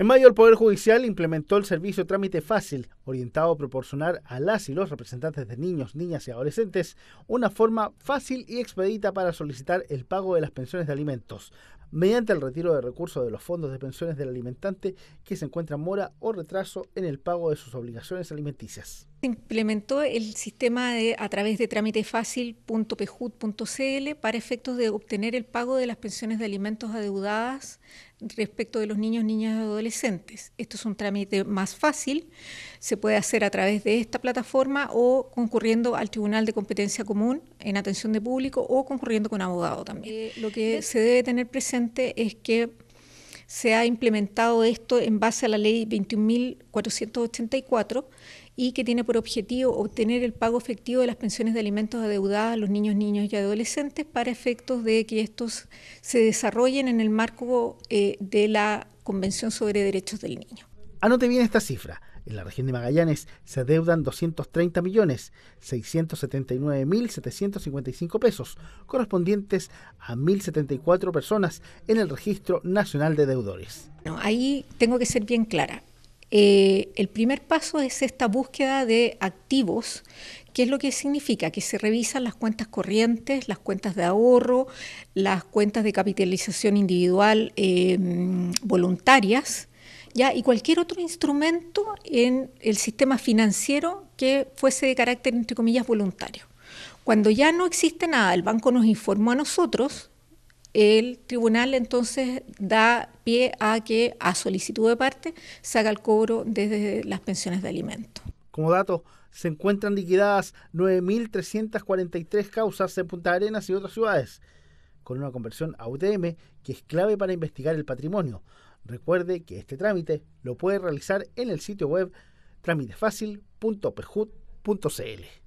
En mayo, el Poder Judicial implementó el servicio trámite fácil, orientado a proporcionar a las y los representantes de niños, niñas y adolescentes una forma fácil y expedita para solicitar el pago de las pensiones de alimentos, mediante el retiro de recursos de los fondos de pensiones del alimentante que se encuentra en mora o retraso en el pago de sus obligaciones alimenticias. Se implementó el sistema de, a través de trámitefácil.pejut.cl para efectos de obtener el pago de las pensiones de alimentos adeudadas respecto de los niños, niñas y adolescentes. Esto es un trámite más fácil, se puede hacer a través de esta plataforma o concurriendo al Tribunal de Competencia Común en atención de público o concurriendo con abogado también. Eh, lo que se debe tener presente es que se ha implementado esto en base a la ley 21.484 y que tiene por objetivo obtener el pago efectivo de las pensiones de alimentos adeudadas a los niños, niños y adolescentes para efectos de que estos se desarrollen en el marco eh, de la Convención sobre Derechos del Niño. Anote bien esta cifra. En la región de Magallanes se adeudan 230 millones 679 mil 755 pesos, correspondientes a 1.074 personas en el Registro Nacional de Deudores. ahí tengo que ser bien clara. Eh, el primer paso es esta búsqueda de activos, que es lo que significa que se revisan las cuentas corrientes, las cuentas de ahorro, las cuentas de capitalización individual eh, voluntarias, ¿ya? y cualquier otro instrumento en el sistema financiero que fuese de carácter, entre comillas, voluntario. Cuando ya no existe nada, el banco nos informó a nosotros, el tribunal entonces da pie a que a solicitud de parte se haga el cobro desde las pensiones de alimento. Como dato, se encuentran liquidadas 9.343 causas en Punta Arenas y otras ciudades, con una conversión a UTM que es clave para investigar el patrimonio, Recuerde que este trámite lo puede realizar en el sitio web trámitefácil.pejut.cl.